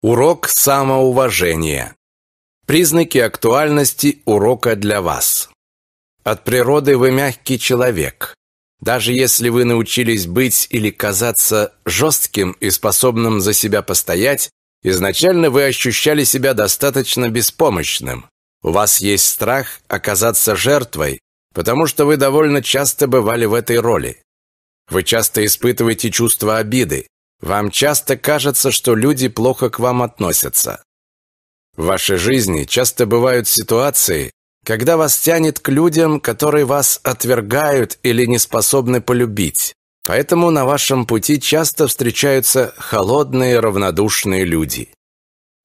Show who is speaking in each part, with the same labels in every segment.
Speaker 1: Урок самоуважения. Признаки актуальности урока для вас. От природы вы мягкий человек. Даже если вы научились быть или казаться жестким и способным за себя постоять, изначально вы ощущали себя достаточно беспомощным. У вас есть страх оказаться жертвой, потому что вы довольно часто бывали в этой роли. Вы часто испытываете чувство обиды, вам часто кажется, что люди плохо к вам относятся. В вашей жизни часто бывают ситуации, когда вас тянет к людям, которые вас отвергают или не способны полюбить. Поэтому на вашем пути часто встречаются холодные, равнодушные люди.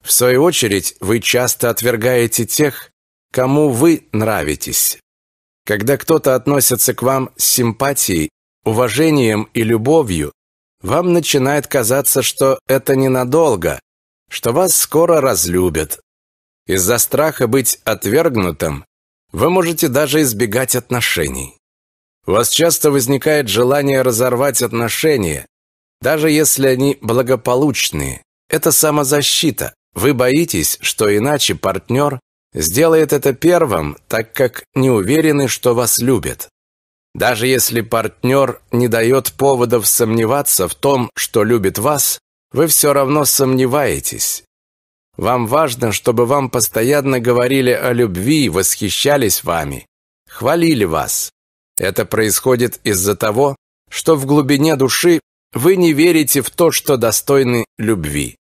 Speaker 1: В свою очередь, вы часто отвергаете тех, кому вы нравитесь. Когда кто-то относится к вам с симпатией, уважением и любовью, вам начинает казаться, что это ненадолго, что вас скоро разлюбят. Из-за страха быть отвергнутым вы можете даже избегать отношений. У вас часто возникает желание разорвать отношения, даже если они благополучные. Это самозащита. Вы боитесь, что иначе партнер сделает это первым, так как не уверены, что вас любят. Даже если партнер не дает поводов сомневаться в том, что любит вас, вы все равно сомневаетесь. Вам важно, чтобы вам постоянно говорили о любви, восхищались вами, хвалили вас. Это происходит из-за того, что в глубине души вы не верите в то, что достойны любви.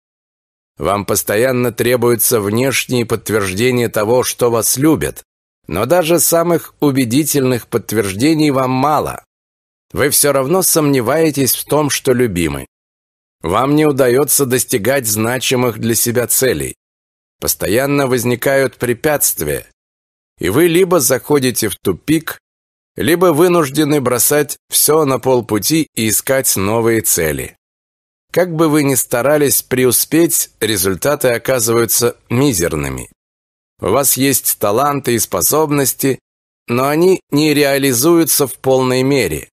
Speaker 1: Вам постоянно требуются внешние подтверждения того, что вас любят, но даже самых убедительных подтверждений вам мало. Вы все равно сомневаетесь в том, что любимы. Вам не удается достигать значимых для себя целей. Постоянно возникают препятствия, и вы либо заходите в тупик, либо вынуждены бросать все на полпути и искать новые цели. Как бы вы ни старались преуспеть, результаты оказываются мизерными. У вас есть таланты и способности, но они не реализуются в полной мере.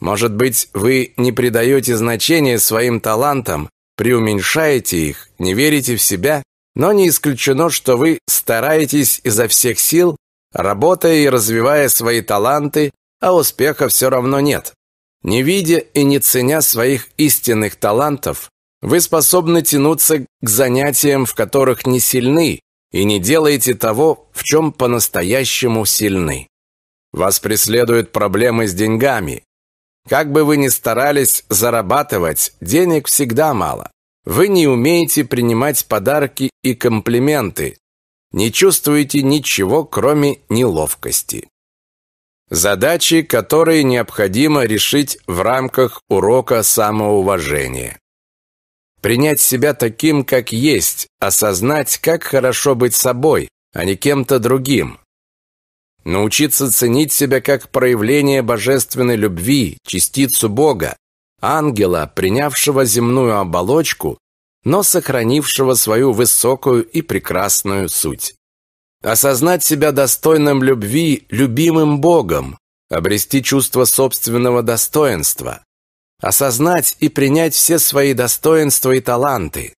Speaker 1: Может быть, вы не придаете значения своим талантам, преуменьшаете их, не верите в себя, но не исключено, что вы стараетесь изо всех сил, работая и развивая свои таланты, а успеха все равно нет. Не видя и не ценя своих истинных талантов, вы способны тянуться к занятиям, в которых не сильны, и не делаете того, в чем по-настоящему сильны. Вас преследуют проблемы с деньгами. Как бы вы ни старались зарабатывать, денег всегда мало. Вы не умеете принимать подарки и комплименты, не чувствуете ничего, кроме неловкости. Задачи, которые необходимо решить в рамках урока самоуважения. Принять себя таким, как есть, осознать, как хорошо быть собой, а не кем-то другим. Научиться ценить себя как проявление божественной любви, частицу Бога, ангела, принявшего земную оболочку, но сохранившего свою высокую и прекрасную суть. Осознать себя достойным любви, любимым Богом, обрести чувство собственного достоинства, осознать и принять все свои достоинства и таланты,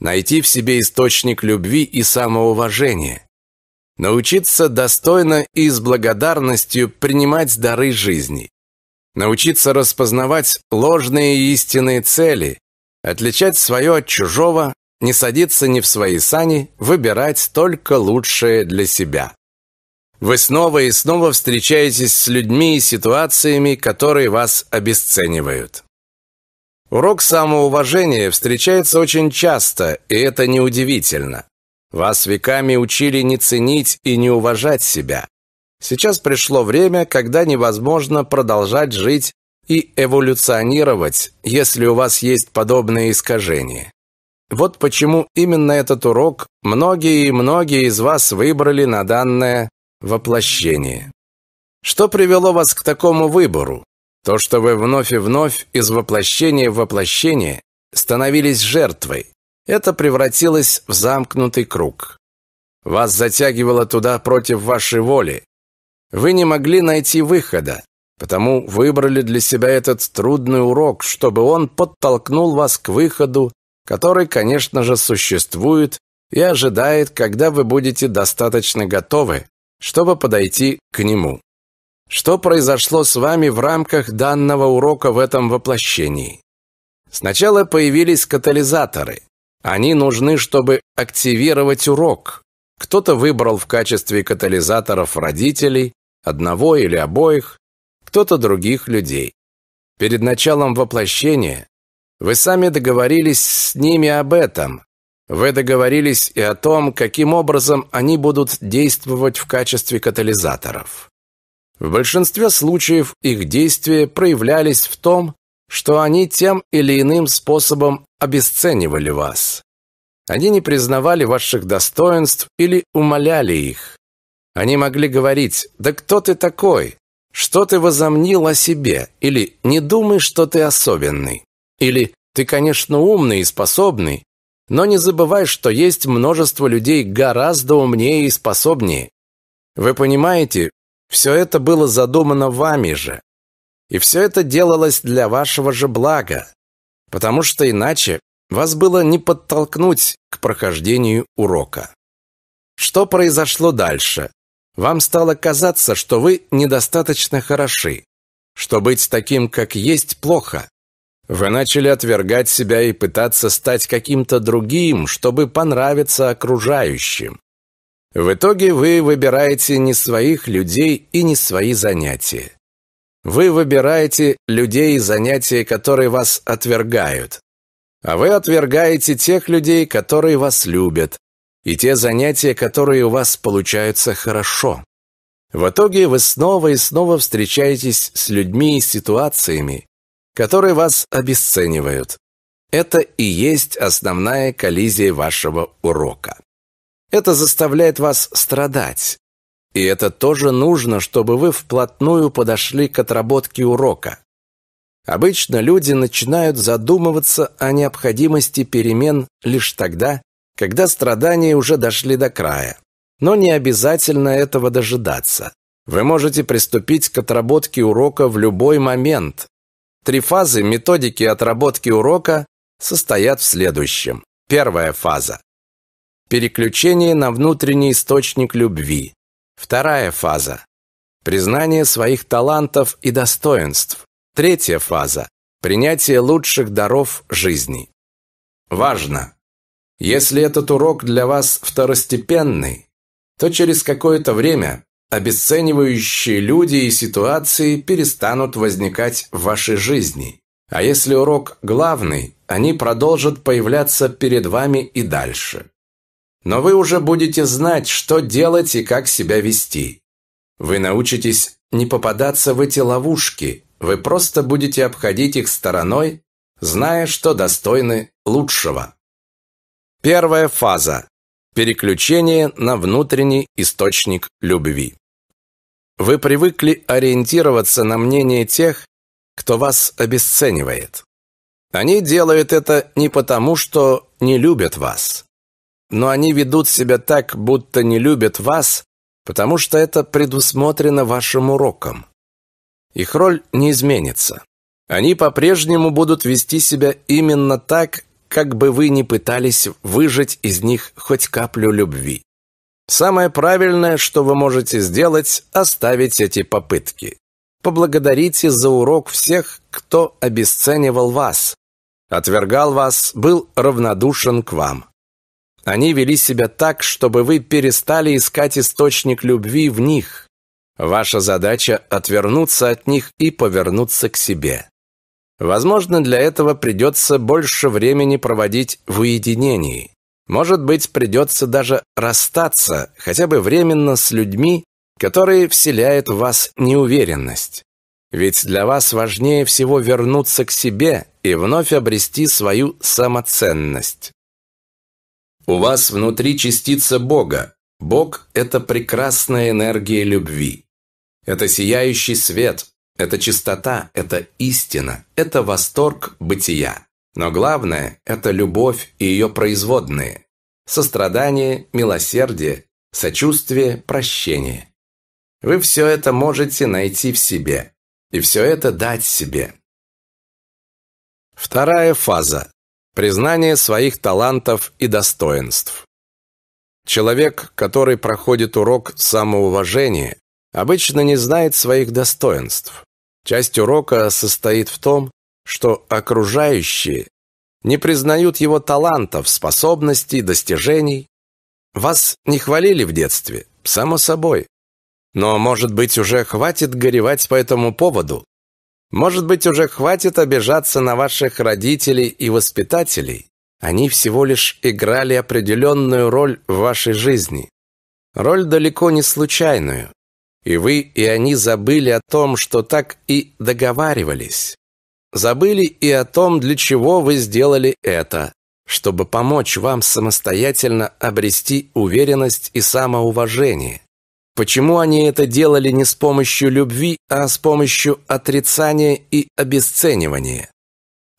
Speaker 1: найти в себе источник любви и самоуважения, научиться достойно и с благодарностью принимать дары жизни, научиться распознавать ложные и истинные цели, отличать свое от чужого, не садиться ни в свои сани, выбирать только лучшее для себя. Вы снова и снова встречаетесь с людьми и ситуациями, которые вас обесценивают. Урок самоуважения встречается очень часто, и это неудивительно. Вас веками учили не ценить и не уважать себя. Сейчас пришло время, когда невозможно продолжать жить и эволюционировать, если у вас есть подобные искажения. Вот почему именно этот урок многие и многие из вас выбрали на данное Воплощение. Что привело вас к такому выбору? То, что вы вновь и вновь из воплощения в воплощение становились жертвой. Это превратилось в замкнутый круг. Вас затягивало туда против вашей воли. Вы не могли найти выхода, потому выбрали для себя этот трудный урок, чтобы он подтолкнул вас к выходу, который, конечно же, существует и ожидает, когда вы будете достаточно готовы чтобы подойти к нему. Что произошло с вами в рамках данного урока в этом воплощении? Сначала появились катализаторы. Они нужны, чтобы активировать урок. Кто-то выбрал в качестве катализаторов родителей, одного или обоих, кто-то других людей. Перед началом воплощения вы сами договорились с ними об этом, вы договорились и о том, каким образом они будут действовать в качестве катализаторов. В большинстве случаев их действия проявлялись в том, что они тем или иным способом обесценивали вас. Они не признавали ваших достоинств или умоляли их. Они могли говорить «Да кто ты такой? Что ты возомнил о себе?» или «Не думай, что ты особенный» или «Ты, конечно, умный и способный, но не забывай, что есть множество людей гораздо умнее и способнее. Вы понимаете, все это было задумано вами же. И все это делалось для вашего же блага. Потому что иначе вас было не подтолкнуть к прохождению урока. Что произошло дальше? Вам стало казаться, что вы недостаточно хороши, что быть таким, как есть, плохо, вы начали отвергать себя и пытаться стать каким-то другим, чтобы понравиться окружающим. В итоге вы выбираете не своих людей и не свои занятия. Вы выбираете людей и занятия, которые вас отвергают. А вы отвергаете тех людей, которые вас любят, и те занятия, которые у вас получаются хорошо. В итоге вы снова и снова встречаетесь с людьми и ситуациями, которые вас обесценивают. Это и есть основная коллизия вашего урока. Это заставляет вас страдать. И это тоже нужно, чтобы вы вплотную подошли к отработке урока. Обычно люди начинают задумываться о необходимости перемен лишь тогда, когда страдания уже дошли до края. Но не обязательно этого дожидаться. Вы можете приступить к отработке урока в любой момент, Три фазы методики отработки урока состоят в следующем. Первая фаза. Переключение на внутренний источник любви. Вторая фаза. Признание своих талантов и достоинств. Третья фаза. Принятие лучших даров жизни. Важно! Если этот урок для вас второстепенный, то через какое-то время обесценивающие люди и ситуации перестанут возникать в вашей жизни. А если урок главный, они продолжат появляться перед вами и дальше. Но вы уже будете знать, что делать и как себя вести. Вы научитесь не попадаться в эти ловушки, вы просто будете обходить их стороной, зная, что достойны лучшего. Первая фаза. Переключение на внутренний источник любви. Вы привыкли ориентироваться на мнение тех, кто вас обесценивает. Они делают это не потому, что не любят вас. Но они ведут себя так, будто не любят вас, потому что это предусмотрено вашим уроком. Их роль не изменится. Они по-прежнему будут вести себя именно так, как бы вы ни пытались выжать из них хоть каплю любви. Самое правильное, что вы можете сделать, оставить эти попытки. Поблагодарите за урок всех, кто обесценивал вас, отвергал вас, был равнодушен к вам. Они вели себя так, чтобы вы перестали искать источник любви в них. Ваша задача – отвернуться от них и повернуться к себе. Возможно, для этого придется больше времени проводить в уединении. Может быть, придется даже расстаться, хотя бы временно, с людьми, которые вселяют в вас неуверенность. Ведь для вас важнее всего вернуться к себе и вновь обрести свою самоценность. У вас внутри частица Бога. Бог – это прекрасная энергия любви. Это сияющий свет, это чистота, это истина, это восторг бытия. Но главное – это любовь и ее производные – сострадание, милосердие, сочувствие, прощение. Вы все это можете найти в себе и все это дать себе. Вторая фаза – признание своих талантов и достоинств. Человек, который проходит урок самоуважения, обычно не знает своих достоинств. Часть урока состоит в том, что окружающие не признают его талантов, способностей, достижений. Вас не хвалили в детстве, само собой. Но, может быть, уже хватит горевать по этому поводу. Может быть, уже хватит обижаться на ваших родителей и воспитателей. Они всего лишь играли определенную роль в вашей жизни. Роль далеко не случайную. И вы, и они забыли о том, что так и договаривались. Забыли и о том, для чего вы сделали это, чтобы помочь вам самостоятельно обрести уверенность и самоуважение. Почему они это делали не с помощью любви, а с помощью отрицания и обесценивания?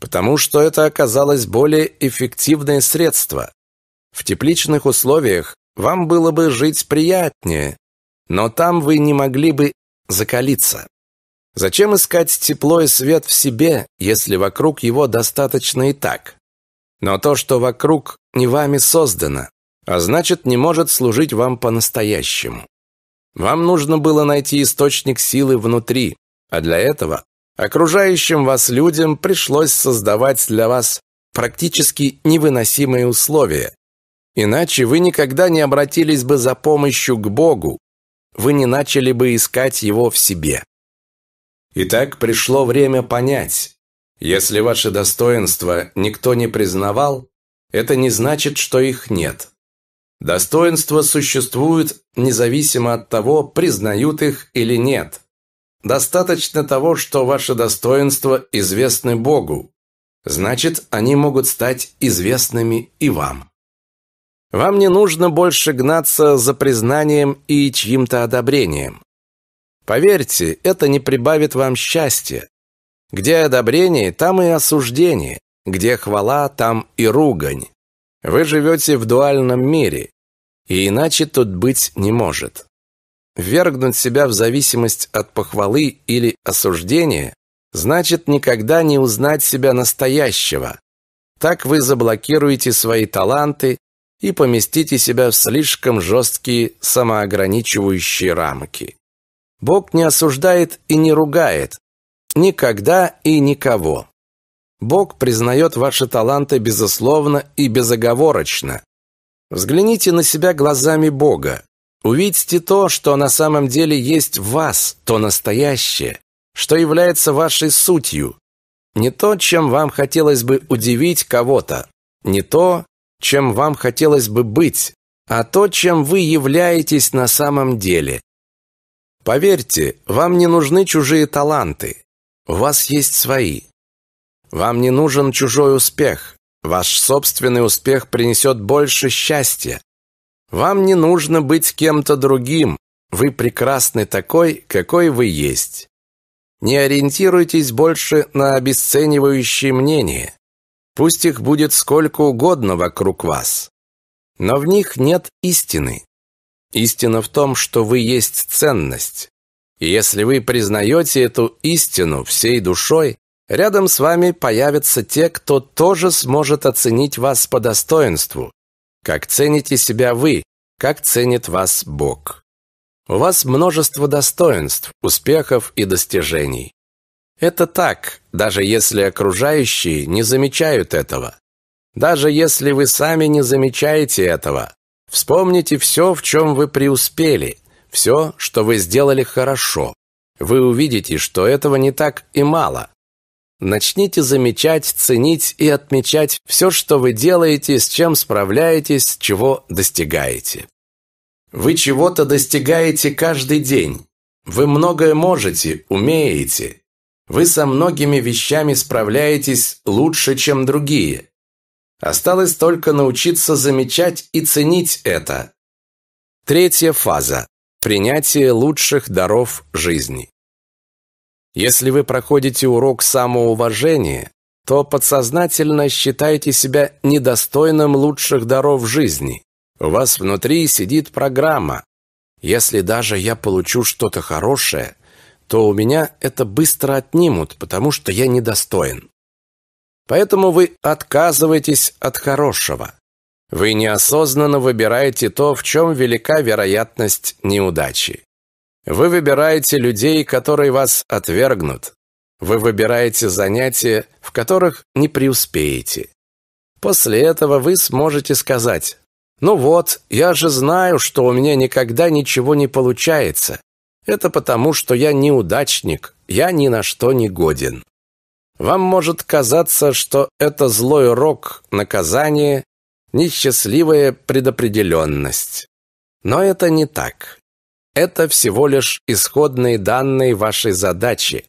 Speaker 1: Потому что это оказалось более эффективное средство. В тепличных условиях вам было бы жить приятнее, но там вы не могли бы закалиться. Зачем искать тепло и свет в себе, если вокруг его достаточно и так? Но то, что вокруг, не вами создано, а значит, не может служить вам по-настоящему. Вам нужно было найти источник силы внутри, а для этого окружающим вас людям пришлось создавать для вас практически невыносимые условия. Иначе вы никогда не обратились бы за помощью к Богу, вы не начали бы искать его в себе. Итак, пришло время понять. Если ваши достоинства никто не признавал, это не значит, что их нет. Достоинства существуют независимо от того, признают их или нет. Достаточно того, что ваши достоинства известны Богу. Значит, они могут стать известными и вам. Вам не нужно больше гнаться за признанием и чьим-то одобрением. Поверьте, это не прибавит вам счастья. Где одобрение, там и осуждение. Где хвала, там и ругань. Вы живете в дуальном мире, и иначе тут быть не может. Ввергнуть себя в зависимость от похвалы или осуждения значит никогда не узнать себя настоящего. Так вы заблокируете свои таланты и поместите себя в слишком жесткие самоограничивающие рамки. Бог не осуждает и не ругает. Никогда и никого. Бог признает ваши таланты безусловно и безоговорочно. Взгляните на себя глазами Бога. Увидьте то, что на самом деле есть в вас, то настоящее, что является вашей сутью. Не то, чем вам хотелось бы удивить кого-то, не то, чем вам хотелось бы быть, а то, чем вы являетесь на самом деле. Поверьте, вам не нужны чужие таланты. У вас есть свои. Вам не нужен чужой успех. Ваш собственный успех принесет больше счастья. Вам не нужно быть кем-то другим. Вы прекрасны такой, какой вы есть. Не ориентируйтесь больше на обесценивающие мнения. Пусть их будет сколько угодно вокруг вас. Но в них нет истины. Истина в том, что вы есть ценность. И если вы признаете эту истину всей душой, рядом с вами появятся те, кто тоже сможет оценить вас по достоинству, как цените себя вы, как ценит вас Бог. У вас множество достоинств, успехов и достижений. Это так, даже если окружающие не замечают этого. Даже если вы сами не замечаете этого. Вспомните все, в чем вы преуспели, все, что вы сделали хорошо. Вы увидите, что этого не так и мало. Начните замечать, ценить и отмечать все, что вы делаете, с чем справляетесь, чего достигаете. Вы чего-то достигаете каждый день. Вы многое можете, умеете. Вы со многими вещами справляетесь лучше, чем другие. Осталось только научиться замечать и ценить это. Третья фаза. Принятие лучших даров жизни. Если вы проходите урок самоуважения, то подсознательно считаете себя недостойным лучших даров жизни. У вас внутри сидит программа. Если даже я получу что-то хорошее, то у меня это быстро отнимут, потому что я недостоин. Поэтому вы отказываетесь от хорошего. Вы неосознанно выбираете то, в чем велика вероятность неудачи. Вы выбираете людей, которые вас отвергнут. Вы выбираете занятия, в которых не преуспеете. После этого вы сможете сказать, «Ну вот, я же знаю, что у меня никогда ничего не получается. Это потому, что я неудачник, я ни на что не годен». Вам может казаться, что это злой рок, наказание, несчастливая предопределённость, Но это не так. Это всего лишь исходные данные вашей задачи.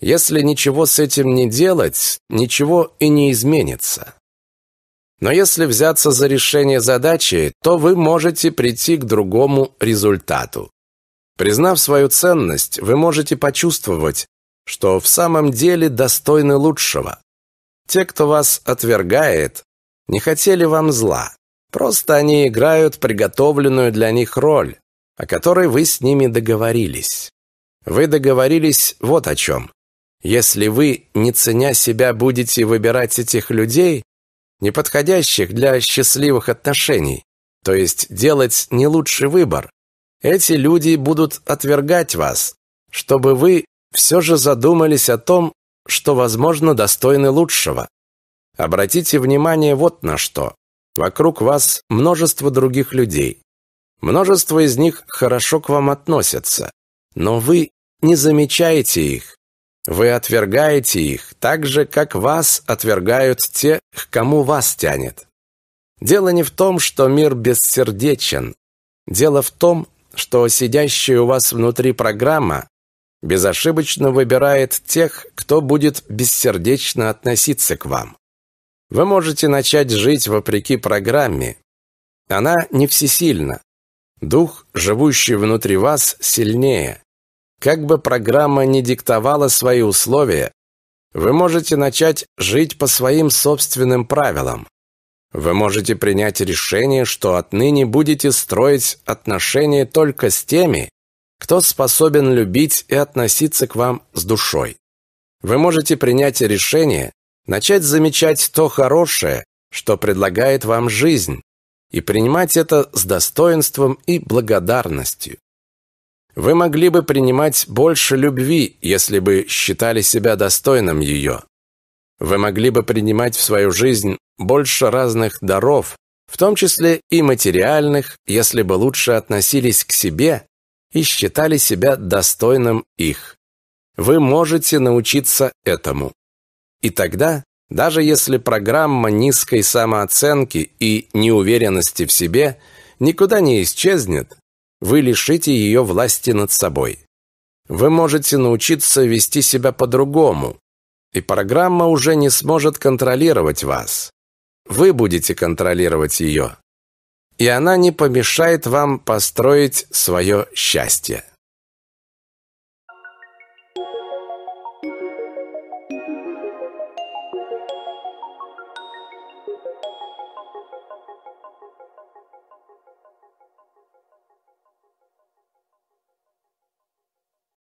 Speaker 1: Если ничего с этим не делать, ничего и не изменится. Но если взяться за решение задачи, то вы можете прийти к другому результату. Признав свою ценность, вы можете почувствовать, что в самом деле достойны лучшего. Те, кто вас отвергает, не хотели вам зла. Просто они играют приготовленную для них роль, о которой вы с ними договорились. Вы договорились вот о чем. Если вы, не ценя себя, будете выбирать этих людей, неподходящих для счастливых отношений, то есть делать не лучший выбор, эти люди будут отвергать вас, чтобы вы все же задумались о том, что, возможно, достойны лучшего. Обратите внимание вот на что. Вокруг вас множество других людей. Множество из них хорошо к вам относятся, но вы не замечаете их. Вы отвергаете их так же, как вас отвергают те, к кому вас тянет. Дело не в том, что мир бессердечен. Дело в том, что сидящая у вас внутри программа безошибочно выбирает тех, кто будет бессердечно относиться к вам. Вы можете начать жить вопреки программе. Она не всесильна. Дух, живущий внутри вас, сильнее. Как бы программа ни диктовала свои условия, вы можете начать жить по своим собственным правилам. Вы можете принять решение, что отныне будете строить отношения только с теми, кто способен любить и относиться к вам с душой. Вы можете принять решение начать замечать то хорошее, что предлагает вам жизнь, и принимать это с достоинством и благодарностью. Вы могли бы принимать больше любви, если бы считали себя достойным ее. Вы могли бы принимать в свою жизнь больше разных даров, в том числе и материальных, если бы лучше относились к себе и считали себя достойным их. Вы можете научиться этому. И тогда, даже если программа низкой самооценки и неуверенности в себе никуда не исчезнет, вы лишите ее власти над собой. Вы можете научиться вести себя по-другому, и программа уже не сможет контролировать вас. Вы будете контролировать ее и она не помешает вам построить свое счастье.